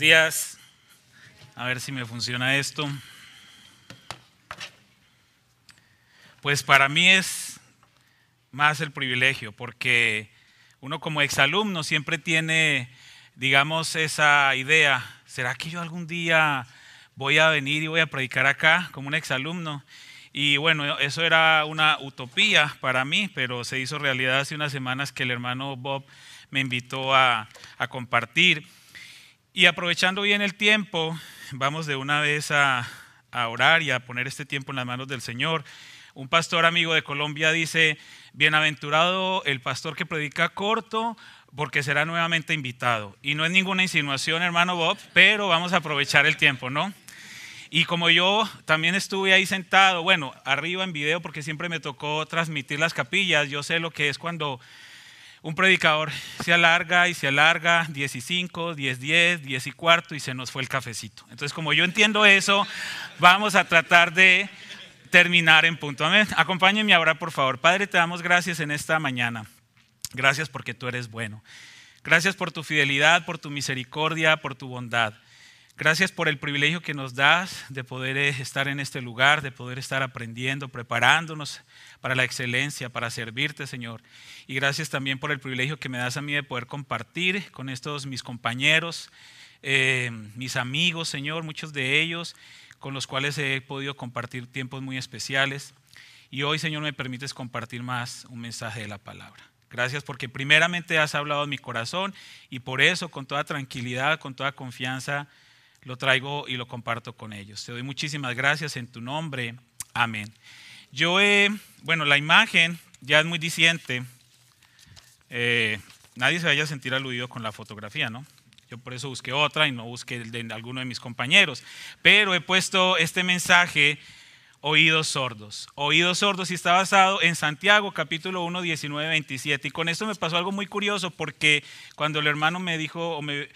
días. A ver si me funciona esto. Pues para mí es más el privilegio, porque uno como exalumno siempre tiene, digamos, esa idea, ¿será que yo algún día voy a venir y voy a predicar acá como un exalumno? Y bueno, eso era una utopía para mí, pero se hizo realidad hace unas semanas que el hermano Bob me invitó a, a compartir. Y aprovechando bien el tiempo, vamos de una vez a, orar y a poner este tiempo en las manos del Señor. Un pastor amigo de Colombia dice, bienaventurado el pastor que predica corto porque será nuevamente invitado. Y no es ninguna insinuación, hermano Bob, pero vamos a aprovechar el tiempo, ¿no? Y como yo también estuve ahí sentado, bueno, arriba en video porque siempre me tocó transmitir las capillas, yo sé lo que es cuando un predicador se alarga y se alarga, 15, 10, 10, 10 y cuarto y se nos fue el cafecito. Entonces, como yo entiendo eso, vamos a tratar de terminar en punto. Amén. Acompáñenme ahora, por favor. Padre, te damos gracias en esta mañana. Gracias porque tú eres bueno. Gracias por tu fidelidad, por tu misericordia, por tu bondad. Gracias por el privilegio que nos das de poder eh, estar en este lugar, de poder estar aprendiendo, preparándonos para la excelencia, para servirte, Señor. Y gracias también por el privilegio que me das a mí de poder compartir con estos mis compañeros, eh, mis amigos, Señor, muchos de ellos con los cuales he podido compartir tiempos muy especiales. Y hoy, Señor, me permites compartir más un mensaje de la palabra. Gracias porque primeramente has hablado en mi corazón y por eso, con toda tranquilidad, con toda confianza, lo traigo y lo comparto con ellos. Te doy muchísimas gracias en tu nombre. Amén. Yo, he, eh, bueno, la imagen ya es muy diciente. Eh, nadie se vaya a sentir aludido con la fotografía, ¿no? Yo por eso busqué otra y no busqué el de alguno de mis compañeros. Pero he puesto este mensaje, oídos sordos. Oídos sordos y está basado en Santiago capítulo 1, 19, 27. Y con esto me pasó algo muy curioso porque cuando el hermano me dijo o me,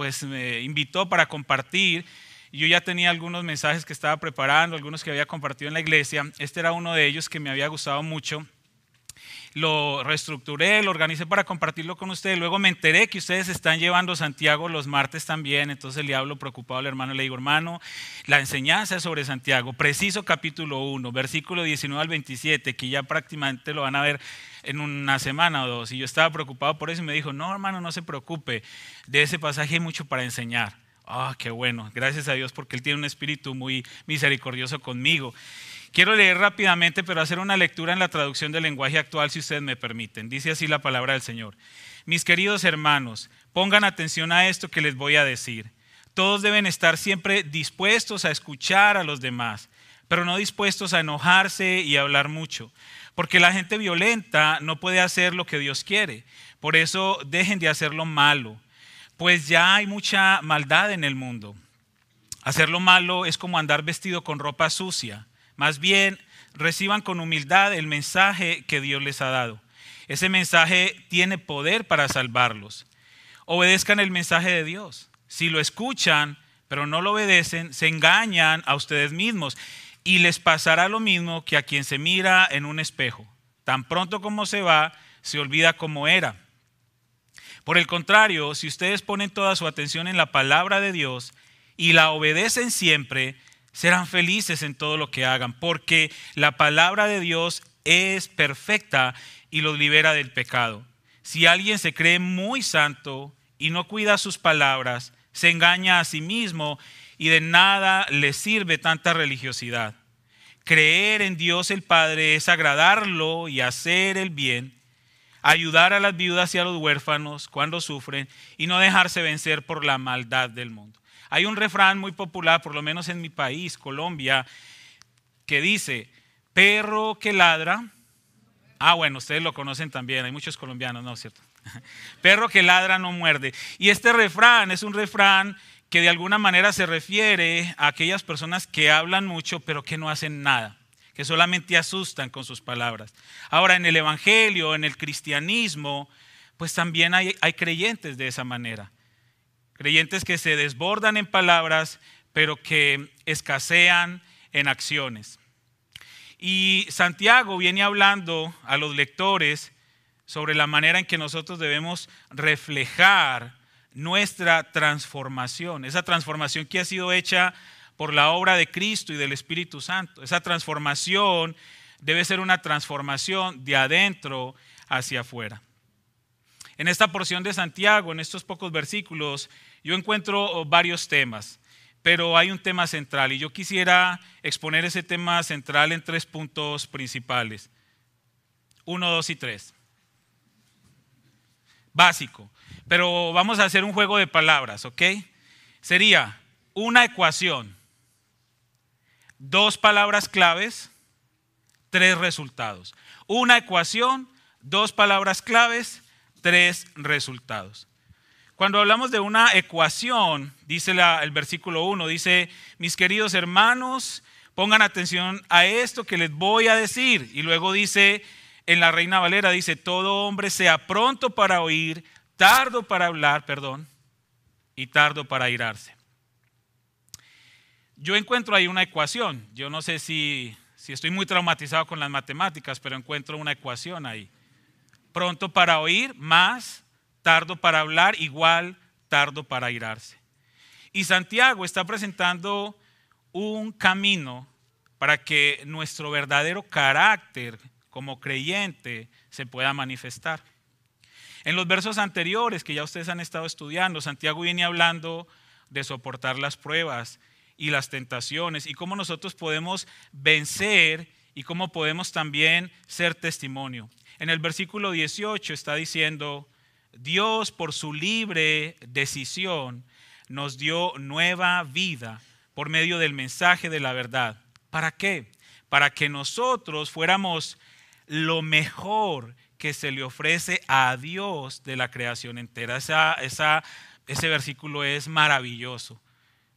pues me invitó para compartir. Yo ya tenía algunos mensajes que estaba preparando, algunos que había compartido en la iglesia. Este era uno de ellos que me había gustado mucho lo reestructuré, lo organicé para compartirlo con ustedes. Luego me enteré que ustedes están llevando Santiago los martes también. Entonces le hablo preocupado al hermano, le digo, hermano, la enseñanza sobre Santiago, preciso capítulo 1, versículo 19 al 27, que ya prácticamente lo van a ver en una semana o dos. Y yo estaba preocupado por eso y me dijo, no, hermano, no se preocupe, de ese pasaje hay mucho para enseñar. Ah, qué bueno. Gracias a Dios porque Él tiene un espíritu muy misericordioso conmigo. Quiero leer rápidamente, pero hacer una lectura en la traducción del lenguaje actual, si ustedes me permiten. Dice así la palabra del Señor. Mis queridos hermanos, pongan atención a esto que les voy a decir. Todos deben estar siempre dispuestos a escuchar a los demás, pero no dispuestos a enojarse y hablar mucho, porque la gente violenta no puede hacer lo que Dios quiere. Por eso dejen de hacer lo malo, pues ya hay mucha maldad en el mundo. Hacer lo malo es como andar vestido con ropa sucia. Más bien, reciban con humildad el mensaje que Dios les ha dado. Ese mensaje tiene poder para salvarlos. Obedezcan el mensaje de Dios. Si lo escuchan, pero no lo obedecen, se engañan a ustedes mismos y les pasará lo mismo que a quien se mira en un espejo. Tan pronto como se va, se olvida cómo era. Por el contrario, si ustedes ponen toda su atención en la palabra de Dios y la obedecen siempre, Serán felices en todo lo que hagan, porque la palabra de Dios es perfecta y los libera del pecado. Si alguien se cree muy santo y no cuida sus palabras, se engaña a sí mismo y de nada le sirve tanta religiosidad. Creer en Dios el Padre es agradarlo y hacer el bien, ayudar a las viudas y a los huérfanos cuando sufren y no dejarse vencer por la maldad del mundo. Hay un refrán muy popular, por lo menos en mi país, Colombia, que dice, perro que ladra. Ah, bueno, ustedes lo conocen también, hay muchos colombianos, ¿no es cierto? perro que ladra no muerde. Y este refrán es un refrán que de alguna manera se refiere a aquellas personas que hablan mucho pero que no hacen nada, que solamente asustan con sus palabras. Ahora, en el Evangelio, en el cristianismo, pues también hay, hay creyentes de esa manera. Creyentes que se desbordan en palabras, pero que escasean en acciones. Y Santiago viene hablando a los lectores sobre la manera en que nosotros debemos reflejar nuestra transformación, esa transformación que ha sido hecha por la obra de Cristo y del Espíritu Santo. Esa transformación debe ser una transformación de adentro hacia afuera. En esta porción de Santiago, en estos pocos versículos, yo encuentro oh, varios temas, pero hay un tema central y yo quisiera exponer ese tema central en tres puntos principales. Uno, dos y tres. Básico. Pero vamos a hacer un juego de palabras, ¿ok? Sería una ecuación, dos palabras claves, tres resultados. Una ecuación, dos palabras claves, tres resultados. Cuando hablamos de una ecuación, dice el versículo 1, dice, mis queridos hermanos, pongan atención a esto que les voy a decir. Y luego dice, en la Reina Valera, dice, todo hombre sea pronto para oír, tardo para hablar, perdón, y tardo para irarse. Yo encuentro ahí una ecuación. Yo no sé si, si estoy muy traumatizado con las matemáticas, pero encuentro una ecuación ahí. Pronto para oír más tardo para hablar, igual tardo para irarse. Y Santiago está presentando un camino para que nuestro verdadero carácter como creyente se pueda manifestar. En los versos anteriores que ya ustedes han estado estudiando, Santiago viene hablando de soportar las pruebas y las tentaciones y cómo nosotros podemos vencer y cómo podemos también ser testimonio. En el versículo 18 está diciendo, Dios por su libre decisión nos dio nueva vida por medio del mensaje de la verdad. ¿Para qué? Para que nosotros fuéramos lo mejor que se le ofrece a Dios de la creación entera. ese versículo es maravilloso.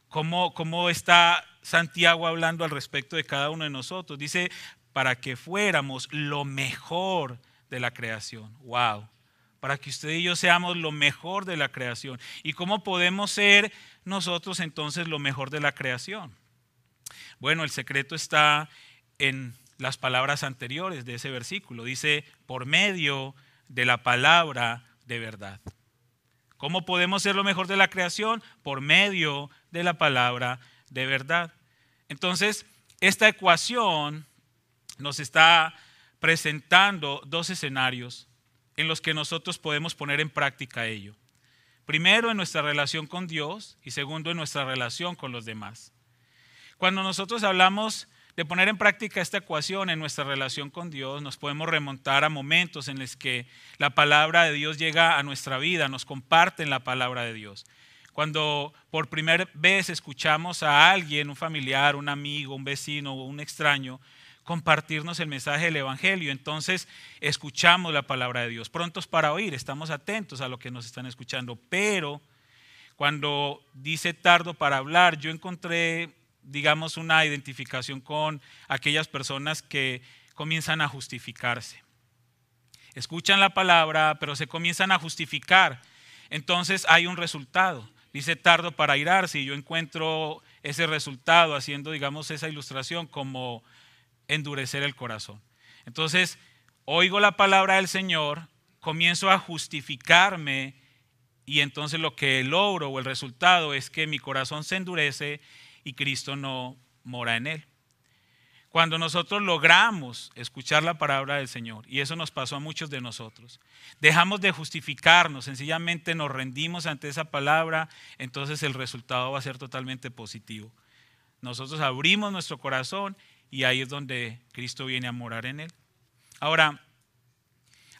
¿Cómo, ¿Cómo está Santiago hablando al respecto de cada uno de nosotros? Dice, para que fuéramos lo mejor de la creación. ¡Wow! para que usted y yo seamos lo mejor de la creación. ¿Y cómo podemos ser nosotros entonces lo mejor de la creación? Bueno, el secreto está en las palabras anteriores de ese versículo. Dice, por medio de la palabra de verdad. ¿Cómo podemos ser lo mejor de la creación? Por medio de la palabra de verdad. Entonces, esta ecuación nos está presentando dos escenarios en los que nosotros podemos poner en práctica ello. Primero en nuestra relación con Dios y segundo en nuestra relación con los demás. Cuando nosotros hablamos de poner en práctica esta ecuación en nuestra relación con Dios, nos podemos remontar a momentos en los que la palabra de Dios llega a nuestra vida, nos comparten la palabra de Dios. Cuando por primera vez escuchamos a alguien, un familiar, un amigo, un vecino o un extraño, compartirnos el mensaje del Evangelio. Entonces, escuchamos la palabra de Dios, prontos para oír, estamos atentos a lo que nos están escuchando, pero cuando dice tardo para hablar, yo encontré, digamos, una identificación con aquellas personas que comienzan a justificarse. Escuchan la palabra, pero se comienzan a justificar. Entonces hay un resultado. Dice tardo para irarse y yo encuentro ese resultado haciendo, digamos, esa ilustración como endurecer el corazón. Entonces, oigo la palabra del Señor, comienzo a justificarme y entonces lo que logro o el resultado es que mi corazón se endurece y Cristo no mora en él. Cuando nosotros logramos escuchar la palabra del Señor, y eso nos pasó a muchos de nosotros, dejamos de justificarnos, sencillamente nos rendimos ante esa palabra, entonces el resultado va a ser totalmente positivo. Nosotros abrimos nuestro corazón y ahí es donde Cristo viene a morar en él. Ahora,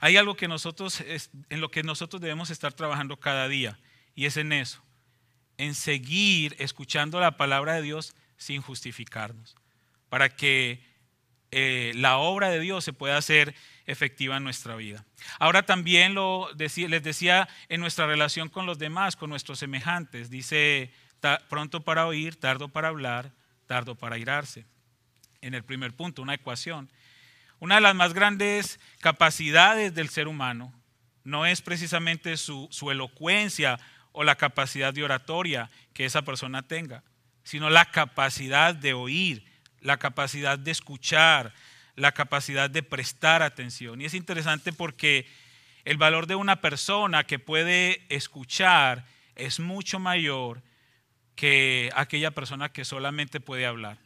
hay algo que nosotros, en lo que nosotros debemos estar trabajando cada día, y es en eso, en seguir escuchando la palabra de Dios sin justificarnos, para que eh, la obra de Dios se pueda hacer efectiva en nuestra vida. Ahora también les decía en nuestra relación con los demás, con nuestros semejantes, dice, pronto para oír, tardo para hablar, tardo para irarse en el primer punto, una ecuación. Una de las más grandes capacidades del ser humano no es precisamente su, elocuencia o la capacidad de oratoria que esa persona tenga, sino la capacidad de oír, la capacidad de escuchar, la capacidad de prestar atención. Y es interesante porque el valor de una persona que puede escuchar es mucho mayor que aquella persona que solamente puede hablar.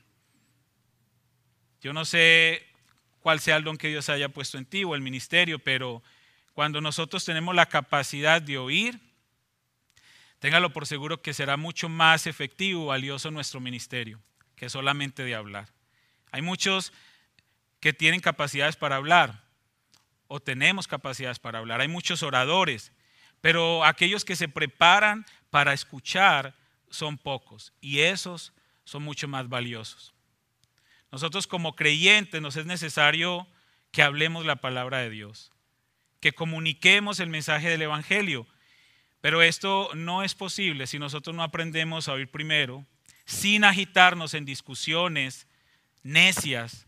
Yo no sé cuál sea el don que Dios haya puesto en ti o el ministerio, pero cuando nosotros tenemos la capacidad de oír, téngalo por seguro que será mucho más efectivo, y valioso nuestro ministerio que solamente de hablar. Hay muchos que tienen capacidades para hablar o tenemos capacidades para hablar. Hay muchos oradores, pero aquellos que se preparan para escuchar son pocos y esos son mucho más valiosos. Nosotros como creyentes nos es necesario que hablemos la palabra de Dios, que comuniquemos el mensaje del Evangelio. Pero esto no es posible si nosotros no aprendemos a oír primero, sin agitarnos en discusiones necias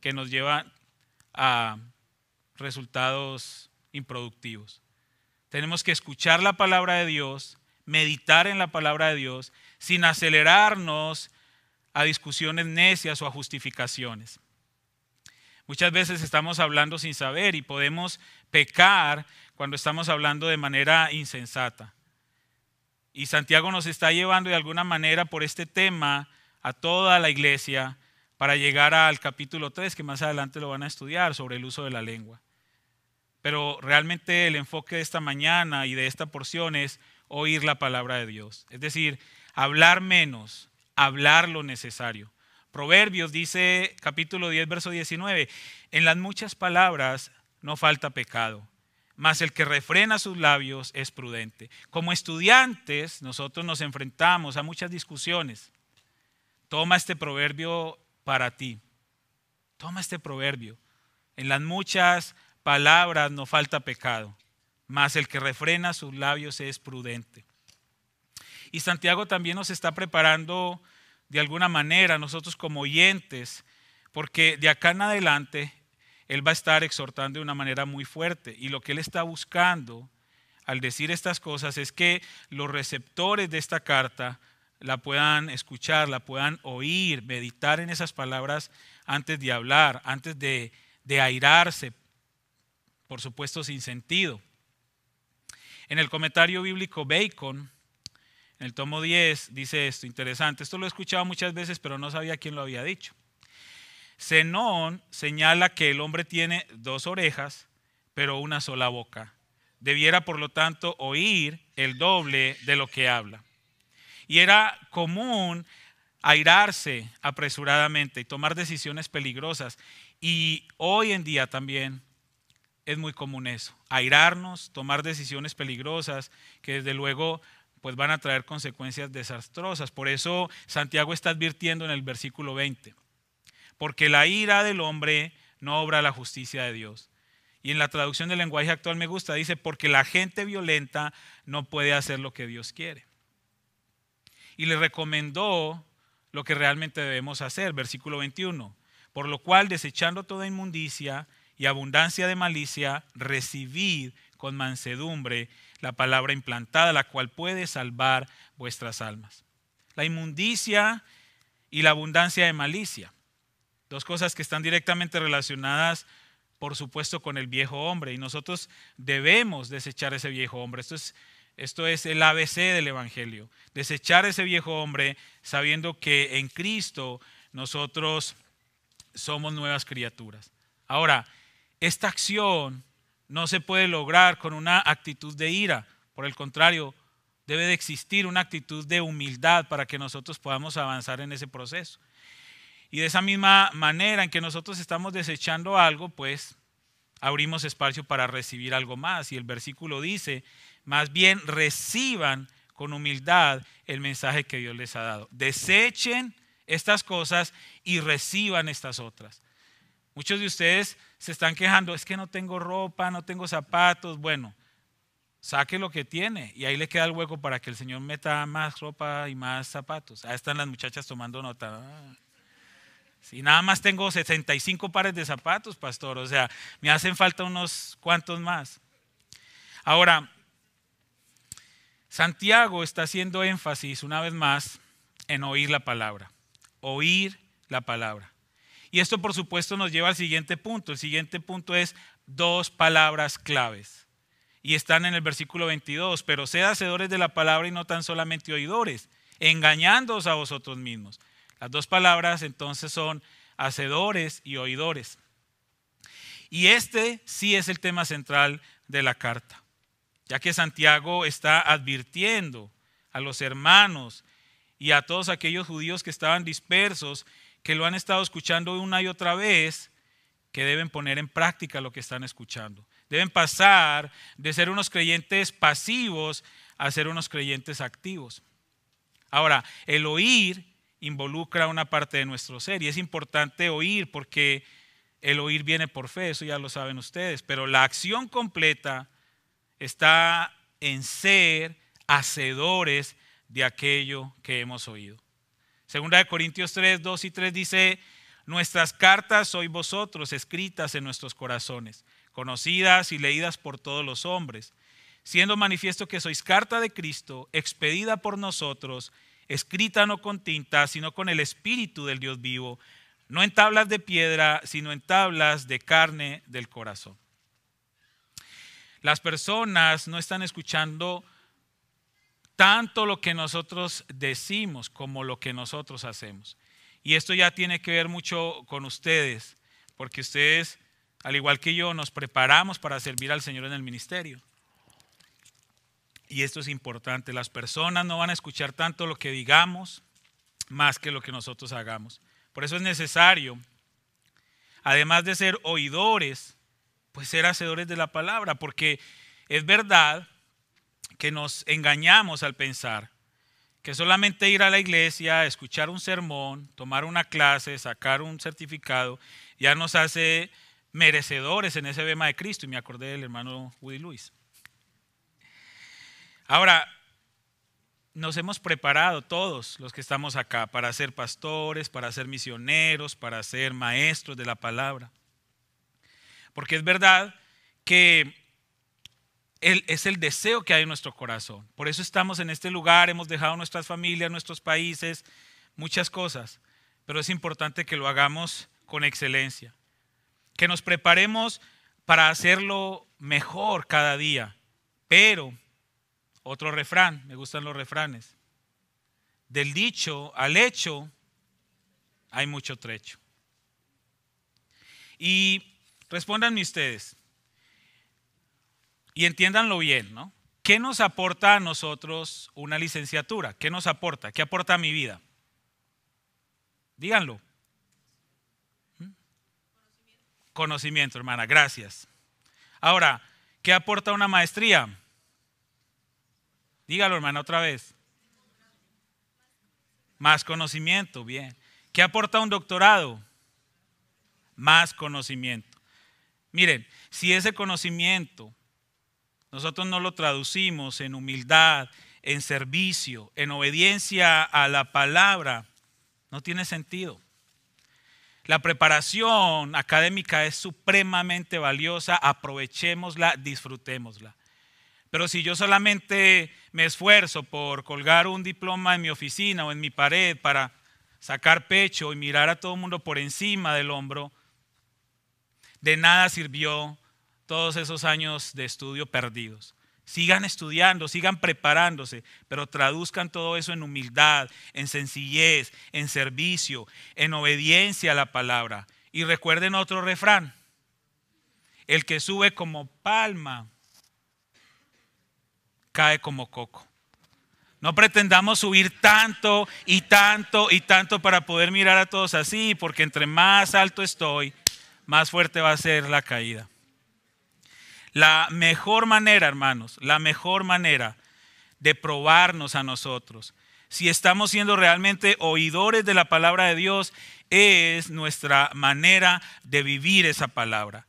que nos llevan a resultados improductivos. Tenemos que escuchar la palabra de Dios, meditar en la palabra de Dios, sin acelerarnos a discusiones necias o a justificaciones. Muchas veces estamos hablando sin saber y podemos pecar cuando estamos hablando de manera insensata. Y Santiago nos está llevando de alguna manera por este tema a toda la iglesia para llegar al capítulo 3, que más adelante lo van a estudiar, sobre el uso de la lengua. Pero realmente el enfoque de esta mañana y de esta porción es oír la palabra de Dios. Es decir, hablar menos, hablar lo necesario. Proverbios dice capítulo 10, verso 19, en las muchas palabras no falta pecado, mas el que refrena sus labios es prudente. Como estudiantes nosotros nos enfrentamos a muchas discusiones. Toma este proverbio para ti. Toma este proverbio. En las muchas palabras no falta pecado, mas el que refrena sus labios es prudente. Y Santiago también nos está preparando de alguna manera, nosotros como oyentes, porque de acá en adelante Él va a estar exhortando de una manera muy fuerte. Y lo que Él está buscando al decir estas cosas es que los receptores de esta carta la puedan escuchar, la puedan oír, meditar en esas palabras antes de hablar, antes de, de airarse, por supuesto sin sentido. En el comentario bíblico Bacon el tomo 10 dice esto, interesante, esto lo he escuchado muchas veces, pero no sabía quién lo había dicho. Zenón señala que el hombre tiene dos orejas, pero una sola boca. Debiera, por lo tanto, oír el doble de lo que habla. Y era común airarse apresuradamente y tomar decisiones peligrosas. Y hoy en día también es muy común eso, airarnos, tomar decisiones peligrosas que desde luego pues van a traer consecuencias desastrosas. Por eso Santiago está advirtiendo en el versículo 20, porque la ira del hombre no obra la justicia de Dios. Y en la traducción del lenguaje actual me gusta, dice, porque la gente violenta no puede hacer lo que Dios quiere. Y le recomendó lo que realmente debemos hacer, versículo 21, por lo cual desechando toda inmundicia y abundancia de malicia, recibid con mansedumbre la palabra implantada, la cual puede salvar vuestras almas. La inmundicia y la abundancia de malicia. Dos cosas que están directamente relacionadas, por supuesto, con el viejo hombre. Y nosotros debemos desechar ese viejo hombre. Esto es, esto es el ABC del Evangelio. Desechar ese viejo hombre sabiendo que en Cristo nosotros somos nuevas criaturas. Ahora, esta acción no se puede lograr con una actitud de ira. Por el contrario, debe de existir una actitud de humildad para que nosotros podamos avanzar en ese proceso. Y de esa misma manera en que nosotros estamos desechando algo, pues abrimos espacio para recibir algo más. Y el versículo dice, más bien reciban con humildad el mensaje que Dios les ha dado. Desechen estas cosas y reciban estas otras. Muchos de ustedes se están quejando, es que no tengo ropa, no tengo zapatos. Bueno, saque lo que tiene y ahí le queda el hueco para que el Señor meta más ropa y más zapatos. Ahí están las muchachas tomando nota. Si nada más tengo 65 pares de zapatos, pastor, o sea, me hacen falta unos cuantos más. Ahora, Santiago está haciendo énfasis una vez más en oír la palabra, oír la palabra. Y esto por supuesto nos lleva al siguiente punto. El siguiente punto es dos palabras claves. Y están en el versículo 22, pero sed hacedores de la palabra y no tan solamente oidores, engañándoos a vosotros mismos. Las dos palabras entonces son hacedores y oidores. Y este sí es el tema central de la carta, ya que Santiago está advirtiendo a los hermanos y a todos aquellos judíos que estaban dispersos que lo han estado escuchando una y otra vez, que deben poner en práctica lo que están escuchando. Deben pasar de ser unos creyentes pasivos a ser unos creyentes activos. Ahora, el oír involucra una parte de nuestro ser y es importante oír porque el oír viene por fe, eso ya lo saben ustedes, pero la acción completa está en ser hacedores de aquello que hemos oído. Segunda de Corintios 3, 2 y 3 dice, nuestras cartas sois vosotros escritas en nuestros corazones, conocidas y leídas por todos los hombres, siendo manifiesto que sois carta de Cristo, expedida por nosotros, escrita no con tinta, sino con el Espíritu del Dios vivo, no en tablas de piedra, sino en tablas de carne del corazón. Las personas no están escuchando tanto lo que nosotros decimos como lo que nosotros hacemos. Y esto ya tiene que ver mucho con ustedes, porque ustedes, al igual que yo, nos preparamos para servir al Señor en el ministerio. Y esto es importante, las personas no van a escuchar tanto lo que digamos más que lo que nosotros hagamos. Por eso es necesario, además de ser oidores, pues ser hacedores de la palabra, porque es verdad que nos engañamos al pensar que solamente ir a la iglesia, escuchar un sermón, tomar una clase, sacar un certificado, ya nos hace merecedores en ese bema de Cristo. Y me acordé del hermano Woody Luis. Ahora, nos hemos preparado todos los que estamos acá para ser pastores, para ser misioneros, para ser maestros de la palabra. Porque es verdad que es el deseo que hay en nuestro corazón. Por eso estamos en este lugar, hemos dejado nuestras familias, nuestros países, muchas cosas. Pero es importante que lo hagamos con excelencia. Que nos preparemos para hacerlo mejor cada día. Pero, otro refrán, me gustan los refranes. Del dicho al hecho hay mucho trecho. Y respóndanme ustedes, y entiéndanlo bien, ¿no? ¿Qué nos aporta a nosotros una licenciatura? ¿Qué nos aporta? ¿Qué aporta a mi vida? Díganlo. Conocimiento. ¿Mm? Conocimiento, hermana, gracias. Ahora, ¿qué aporta una maestría? Dígalo, hermana, otra vez. Más conocimiento, bien. ¿Qué aporta un doctorado? Más conocimiento. Miren, si ese conocimiento nosotros no lo traducimos en humildad, en servicio, en obediencia a la palabra. No tiene sentido. La preparación académica es supremamente valiosa, aprovechémosla, disfrutémosla. Pero si yo solamente me esfuerzo por colgar un diploma en mi oficina o en mi pared para sacar pecho y mirar a todo el mundo por encima del hombro, de nada sirvió todos esos años de estudio perdidos. Sigan estudiando, sigan preparándose, pero traduzcan todo eso en humildad, en sencillez, en servicio, en obediencia a la palabra. Y recuerden otro refrán, el que sube como palma, cae como coco. No pretendamos subir tanto y tanto y tanto para poder mirar a todos así, porque entre más alto estoy, más fuerte va a ser la caída. La mejor manera, hermanos, la mejor manera de probarnos a nosotros, si estamos siendo realmente oidores de la palabra de Dios, es nuestra manera de vivir esa palabra.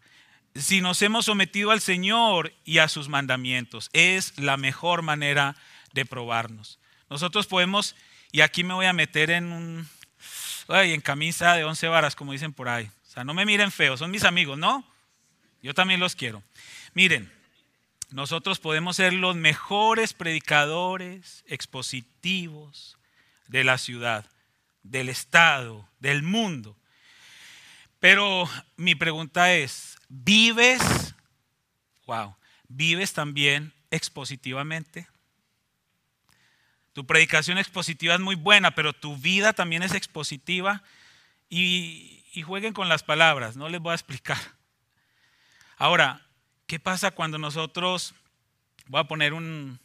Si nos hemos sometido al Señor y a sus mandamientos, es la mejor manera de probarnos. Nosotros podemos, y aquí me voy a meter en un, en camisa de once varas, como dicen por ahí. O sea, no me miren feo, son mis amigos, ¿no? Yo también los quiero. Miren, nosotros podemos ser los mejores predicadores expositivos de la ciudad, del Estado, del mundo. Pero mi pregunta es, ¿vives? Wow, ¿vives también expositivamente? Tu predicación expositiva es muy buena, pero tu vida también es expositiva. Y, y jueguen con las palabras, no les voy a explicar. Ahora, ¿Qué pasa cuando nosotros, voy a poner una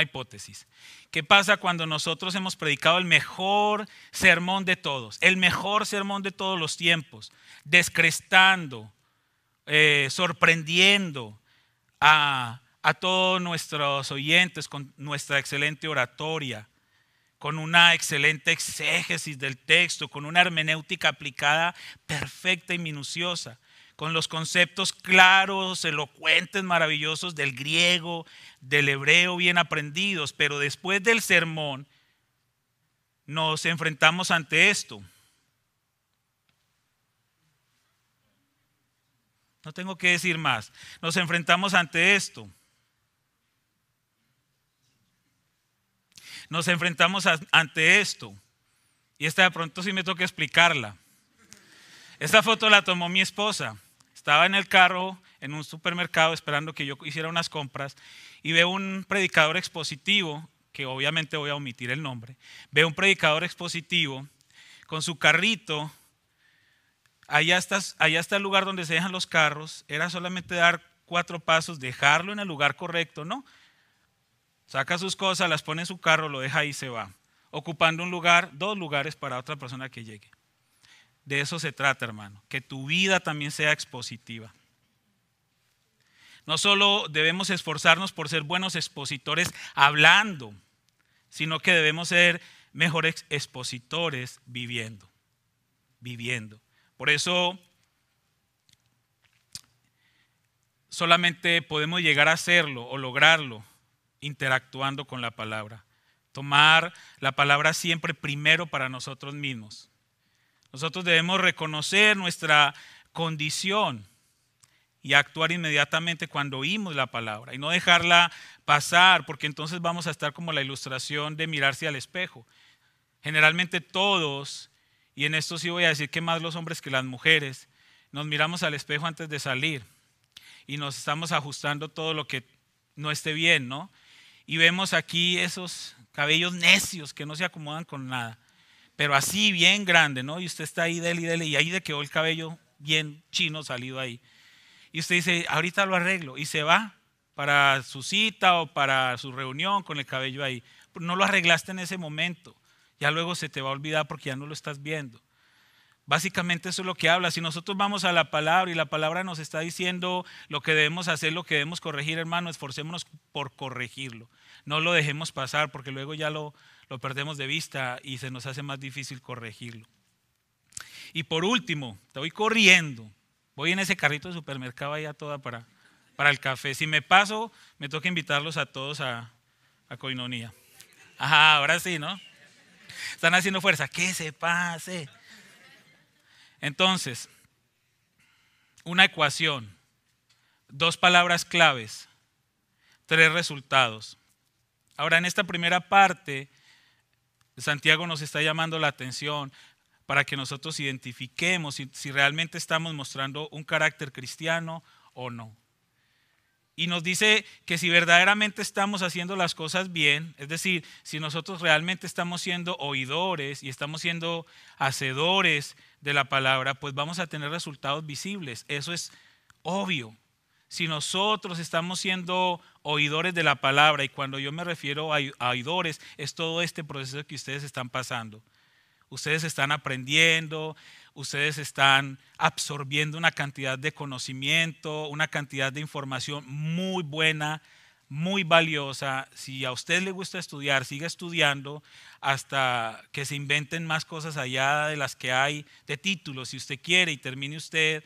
hipótesis, ¿qué pasa cuando nosotros hemos predicado el mejor sermón de todos, el mejor sermón de todos los tiempos, descrestando, eh, sorprendiendo a todos nuestros oyentes con nuestra excelente oratoria? con una excelente exégesis del texto, con una hermenéutica aplicada perfecta y minuciosa con los conceptos claros, elocuentes, maravillosos del griego, del hebreo, bien aprendidos, pero después del sermón nos enfrentamos ante esto. No tengo que decir más. Nos enfrentamos ante esto. Nos enfrentamos ante esto. Y esta de pronto sí me toca explicarla. Esta foto la tomó mi esposa. Estaba en el carro, en un supermercado, esperando que yo hiciera unas compras y veo un predicador expositivo, que obviamente voy a omitir el nombre, veo un predicador expositivo con su carrito. Allá está, allá está el lugar donde se dejan los carros. Era solamente dar cuatro pasos, dejarlo en el lugar correcto, ¿no? Saca sus cosas, las pone en su carro, lo deja ahí y se va, ocupando un lugar, dos lugares para otra persona que llegue. De eso se trata, hermano, que tu vida también sea expositiva. No solo debemos esforzarnos por ser buenos expositores hablando, sino que debemos ser mejores expositores viviendo, viviendo. Por eso solamente podemos llegar a hacerlo o lograrlo interactuando con la palabra. Tomar la palabra siempre primero para nosotros mismos. Nosotros debemos reconocer nuestra condición y actuar inmediatamente cuando oímos la palabra y no dejarla pasar, porque entonces vamos a estar como la ilustración de mirarse al espejo. Generalmente todos, y en esto sí voy a decir que más los hombres que las mujeres, nos miramos al espejo antes de salir y nos estamos ajustando todo lo que no esté bien, ¿no? Y vemos aquí esos cabellos necios que no se acomodan con nada pero así bien grande, ¿no? Y usted está ahí, dele y dele, y ahí le quedó el cabello bien chino salido ahí. Y usted dice, ahorita lo arreglo, y se va para su cita o para su reunión con el cabello ahí. No lo arreglaste en ese momento, ya luego se te va a olvidar porque ya no lo estás viendo. Básicamente eso es lo que habla. Si nosotros vamos a la palabra y la palabra nos está diciendo lo que debemos hacer, lo que debemos corregir, hermano, esforcémonos por corregirlo. No lo dejemos pasar porque luego ya lo, lo perdemos de vista y se nos hace más difícil corregirlo. Y por último, te voy corriendo. Voy en ese carrito de supermercado allá toda para, para el café. Si me paso, me toca invitarlos a todos a, a Coinonía. Ajá, ahora sí, ¿no? Están haciendo fuerza. Que se pase. Entonces, una ecuación, dos palabras claves, tres resultados. Ahora, en esta primera parte Santiago nos está llamando la atención para que nosotros identifiquemos si, realmente estamos mostrando un carácter cristiano o no. Y nos dice que si verdaderamente estamos haciendo las cosas bien, es decir, si nosotros realmente estamos siendo oidores y estamos siendo hacedores de la palabra, pues vamos a tener resultados visibles. Eso es obvio si nosotros estamos siendo oidores de la palabra, y cuando yo me refiero a, oidores, es todo este proceso que ustedes están pasando. Ustedes están aprendiendo, ustedes están absorbiendo una cantidad de conocimiento, una cantidad de información muy buena, muy valiosa. Si a usted le gusta estudiar, siga estudiando hasta que se inventen más cosas allá de las que hay de títulos, si usted quiere, y termine usted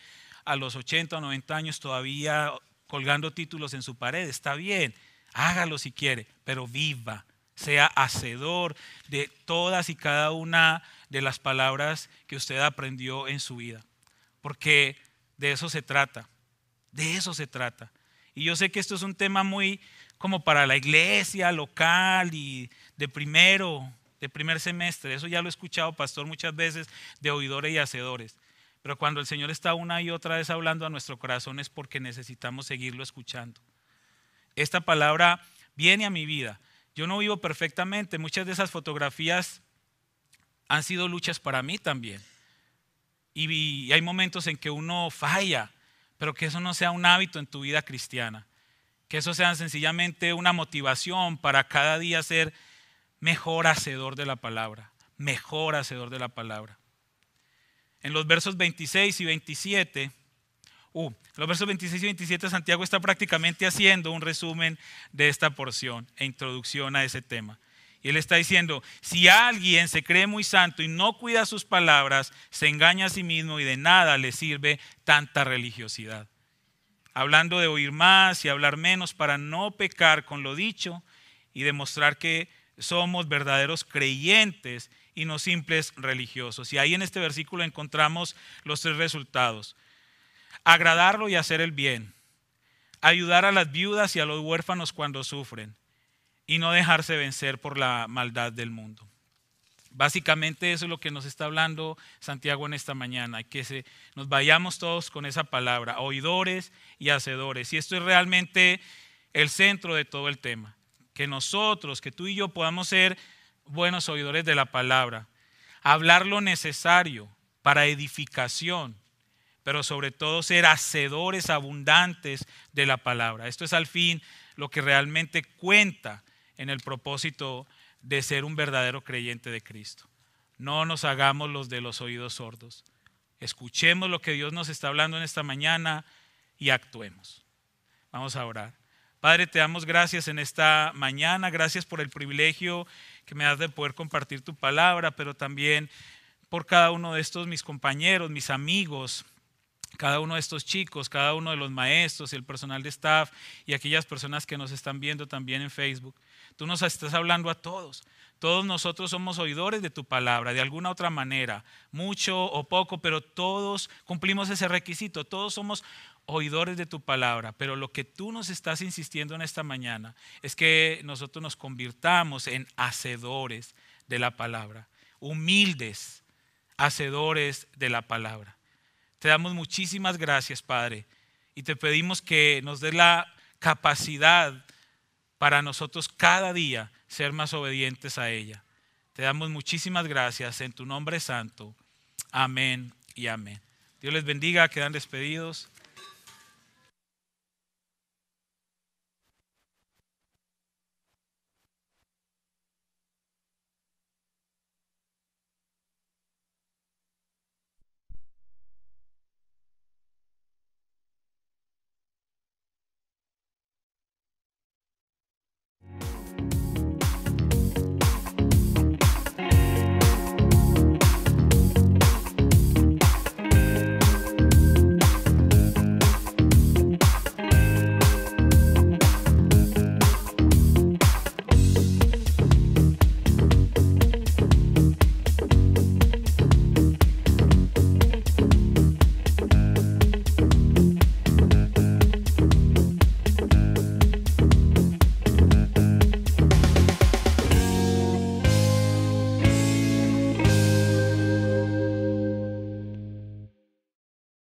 a los 80 o 90 años todavía colgando títulos en su pared, está bien, hágalo si quiere, pero viva, sea hacedor de todas y cada una de las palabras que usted aprendió en su vida, porque de eso se trata, de eso se trata. Y yo sé que esto es un tema muy como para la iglesia local y de primero, de primer semestre, eso ya lo he escuchado, pastor, muchas veces, de oidores y hacedores. Pero cuando el Señor está una y otra vez hablando a nuestro corazón es porque necesitamos seguirlo escuchando. Esta palabra viene a mi vida. Yo no vivo perfectamente. Muchas de esas fotografías han sido luchas para mí también. Y hay momentos en que uno falla, pero que eso no sea un hábito en tu vida cristiana. Que eso sea sencillamente una motivación para cada día ser mejor hacedor de la palabra, mejor hacedor de la palabra en los versos 26 y 27, uh, los versos 26 y 27 Santiago está prácticamente haciendo un resumen de esta porción e introducción a ese tema. Y él está diciendo, si alguien se cree muy santo y no cuida sus palabras, se engaña a sí mismo y de nada le sirve tanta religiosidad. Hablando de oír más y hablar menos para no pecar con lo dicho y demostrar que somos verdaderos creyentes y no simples religiosos. Y ahí en este versículo encontramos los tres resultados. Agradarlo y hacer el bien. Ayudar a las viudas y a los huérfanos cuando sufren. Y no dejarse vencer por la maldad del mundo. Básicamente eso es lo que nos está hablando Santiago en esta mañana, que se, nos vayamos todos con esa palabra, oidores y hacedores. Y esto es realmente el centro de todo el tema, que nosotros, que tú y yo podamos ser buenos oidores de la palabra, hablar lo necesario para edificación, pero sobre todo ser hacedores abundantes de la palabra. Esto es al fin lo que realmente cuenta en el propósito de ser un verdadero creyente de Cristo. No nos hagamos los de los oídos sordos. Escuchemos lo que Dios nos está hablando en esta mañana y actuemos. Vamos a orar. Padre, te damos gracias en esta mañana, gracias por el privilegio que me has de poder compartir tu palabra, pero también por cada uno de estos mis compañeros, mis amigos, cada uno de estos chicos, cada uno de los maestros y el personal de staff y aquellas personas que nos están viendo también en Facebook. Tú nos estás hablando a todos. Todos nosotros somos oidores de tu palabra, de alguna otra manera, mucho o poco, pero todos cumplimos ese requisito. Todos somos oidores de tu palabra, pero lo que tú nos estás insistiendo en esta mañana es que nosotros nos convirtamos en hacedores de la palabra, humildes hacedores de la palabra. Te damos muchísimas gracias, Padre, y te pedimos que nos des la capacidad para nosotros cada día ser más obedientes a ella. Te damos muchísimas gracias en tu nombre santo. Amén y amén. Dios les bendiga, quedan despedidos.